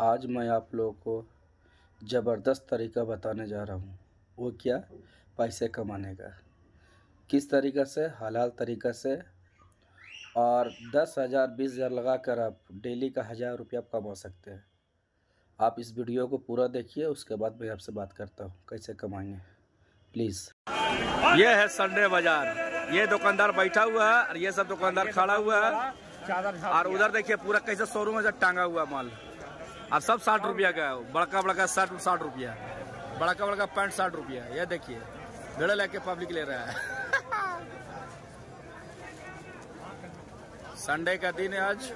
आज मैं आप लोगों को ज़बरदस्त तरीका बताने जा रहा हूँ वो क्या पैसे कमाने का किस तरीक़े से हलाल तरीक़े से और दस हज़ार बीस हज़ार लगा कर आप डेली का हज़ार रुपया आप कमा सकते हैं आप इस वीडियो को पूरा देखिए उसके बाद मैं आपसे बात करता हूँ कैसे कमाएंगे प्लीज़ ये है संडे बाज़ार ये दुकानदार बैठा हुआ है और ये सब दुकानदार खड़ा हुआ है और उधर देखिए पूरा कैसे शोरूम है टांगा हुआ माल अब सब साठ रुपया का बड़का बड़का शर्ट साठ रुपया बड़का बड़का पैंट साठ रुपया यह देखिए भीड़ लेके पब्लिक ले रहा है संडे का दिन है आज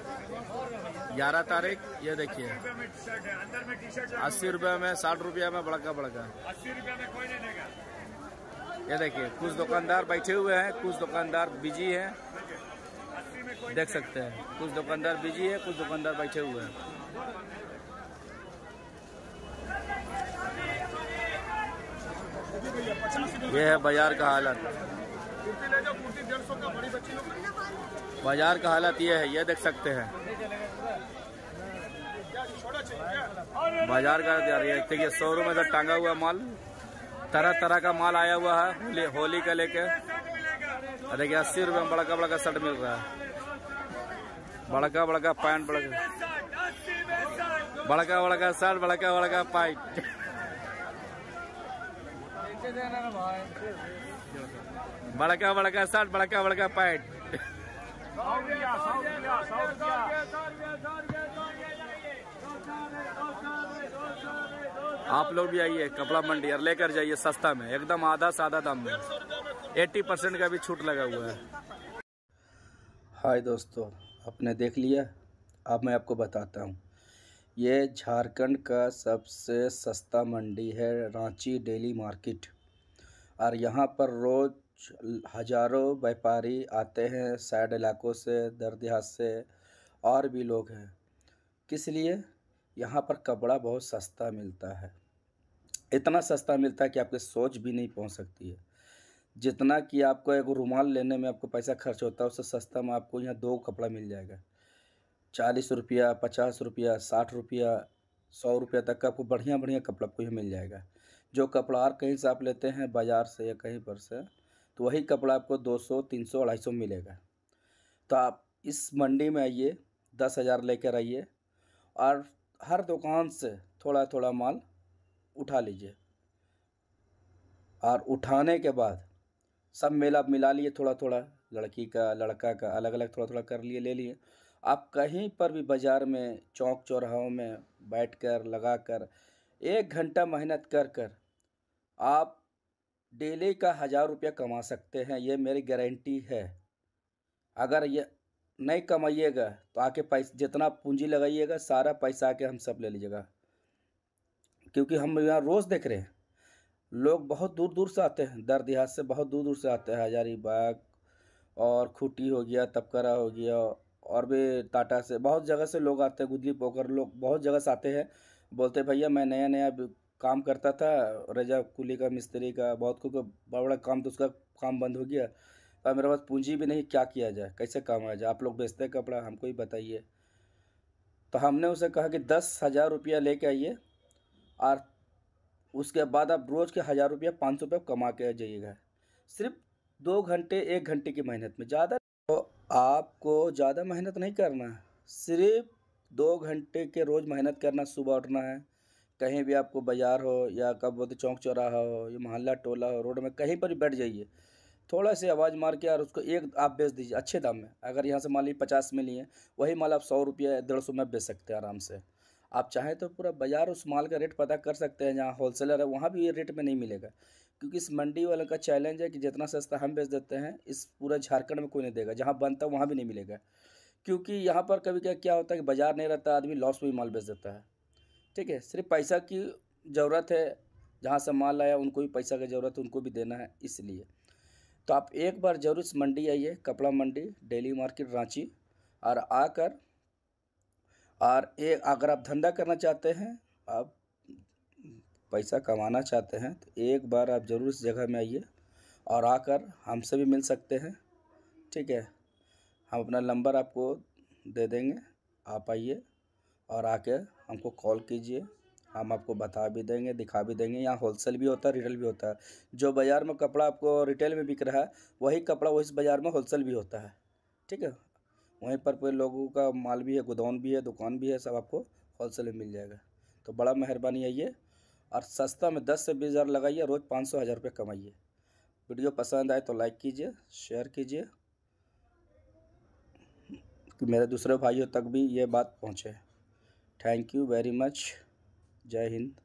ग्यारह तारीख ये देखिए अस्सी रुपया में साठ रुपया में बड़का बड़का ये देखिए कुछ दुकानदार बैठे हुए हैं कुछ दुकानदार बिजी हैं देख सकते हैं कुछ दुकानदार बिजी है कुछ दुकानदार बैठे हुए हैं ये है बाजार का हालत बाजार का हालत ये है ये देख सकते हैं बाजार का देखिए शोरूम में टांगा हुआ माल तरह तरह का माल आया हुआ है होली होली का लेके देखिए अस्सी रुपये में बड़का बड़का शर्ट मिल रहा है बड़का बड़का पैंट बड़का बड़का बड़का शर्ट बड़का बड़का पैंट बड़का बड़का शर्ट बड़का बड़का पैंट आप लोग भी आइए कपड़ा मंडी और लेकर जाइए सस्ता में एकदम आधा सादा दाम में 80 परसेंट का भी छूट लगा हुआ है हाय दोस्तों आपने देख लिया अब आप मैं आपको बताता हूँ ये झारखंड का सबसे सस्ता मंडी है रांची डेली मार्केट और यहाँ पर रोज़ हज़ारों व्यापारी आते हैं साइड इलाकों से दरदेहात से और भी लोग हैं किस लिए यहाँ पर कपड़ा बहुत सस्ता मिलता है इतना सस्ता मिलता है कि आपके सोच भी नहीं पहुँच सकती है जितना कि आपको एक रुमाल लेने में आपको पैसा खर्च होता है उससे सस्ता में आपको यहाँ दो कपड़ा मिल जाएगा चालीस रुपया पचास रुपया साठ रुपया सौ रुपया तक का आपको बढ़िया बढ़िया कपड़ा आपको मिल जाएगा जो कपड़ा और कहीं से आप लेते हैं बाज़ार से या कहीं पर से तो वही कपड़ा आपको दो सौ तीन सौ अढ़ाई सौ मिलेगा तो आप इस मंडी में आइए दस हज़ार लेकर आइए और हर दुकान से थोड़ा थोड़ा माल उठा लीजिए और उठाने के बाद सब मेला मिला लिए थोड़ा थोड़ा लड़की का लड़का का अलग अलग थोड़ा थोड़ा कर लिए ले लिए आप कहीं पर भी बाज़ार में चौक चौराहों में बैठ कर लगा कर एक घंटा मेहनत कर कर आप डेली का हज़ार रुपया कमा सकते हैं ये मेरी गारंटी है अगर ये नहीं कमाइएगा तो आके पैसा जितना पूंजी लगाइएगा सारा पैसा आके हम सब ले लीजिएगा क्योंकि हम यहाँ रोज़ देख रहे हैं लोग बहुत दूर दूर से आते हैं दर देहात से बहुत दूर दूर से आते हैं हजारीबाग और खूटी हो गया तपकरा हो गया और भी टाटा से बहुत जगह से लोग आते हैं गुदली पोकर लोग बहुत जगह से आते हैं बोलते भैया मैं नया नया काम करता था रजा कुली का मिस्त्री का बहुत को बड़ा बड़ा काम तो उसका काम बंद हो गया और मेरे पास पूंजी भी नहीं क्या किया जाए कैसे काम आया जाए आप लोग बेचते हैं कपड़ा हमको ही बताइए तो हमने उसे कहा कि दस हज़ार रुपया ले कर आइए और उसके बाद आप रोज़ के हज़ार रुपया पाँच सौ रुपया कमा के जाइएगा सिर्फ दो घंटे एक घंटे की मेहनत में ज़्यादा आपको ज़्यादा मेहनत नहीं करना है सिर्फ दो घंटे के रोज़ मेहनत करना सुबह उठना है कहीं भी आपको बाज़ार हो या कब बोलते चौक चौराहा हो या मोहल्ला टोला हो रोड में कहीं पर भी बैठ जाइए थोड़ा सी आवाज़ मार के और उसको एक आप बेच दीजिए अच्छे दाम में अगर यहाँ से मान लीजिए पचास में लिए वही माल आप सौ रुपया डेढ़ सौ में बेच सकते हैं आराम से आप चाहें तो पूरा बाज़ार उस माल का रेट पता कर सकते हैं जहाँ होलसेलर है वहाँ भी ये रेट में नहीं मिलेगा क्योंकि इस मंडी वाले का चैलेंज है कि जितना सस्ता हम बेच देते हैं इस पूरा झारखंड में कोई नहीं देगा जहाँ बनता है वहाँ भी नहीं मिलेगा क्योंकि यहाँ पर कभी क्या क्या होता है कि बाज़ार नहीं रहता आदमी लॉस में भी माल बेच देता है ठीक है सिर्फ पैसा की ज़रूरत है जहाँ से माल आया उनको भी पैसा की ज़रूरत है उनको भी देना है इसलिए तो आप एक बार जरूर इस मंडी आइए कपड़ा मंडी डेली मार्केट रांची और आकर और एक अगर आप धंधा करना चाहते हैं आप पैसा कमाना चाहते हैं तो एक बार आप ज़रूर इस जगह में आइए और आकर हमसे भी मिल सकते हैं ठीक है हम अपना नंबर आपको दे देंगे आप आइए और आके हमको कॉल कीजिए हम आपको बता भी देंगे दिखा भी देंगे यहाँ होलसेल भी होता है रिटेल भी होता है जो बाज़ार में कपड़ा आपको रिटेल में बिक रहा है वही कपड़ा वही बाज़ार में होलसेल भी होता है ठीक है वहीं पर कोई लोगों का माल भी है गोदाम भी है दुकान भी है सब आपको होलसेल में मिल जाएगा तो बड़ा मेहरबानी आइए और सस्ता में दस से बीस हज़ार लगाइए रोज़ पाँच सौ हज़ार रुपये कमाइए वीडियो पसंद आए तो लाइक कीजिए शेयर कीजिए कि मेरे दूसरे भाइयों तक भी ये बात पहुँचे थैंक यू वेरी मच जय हिंद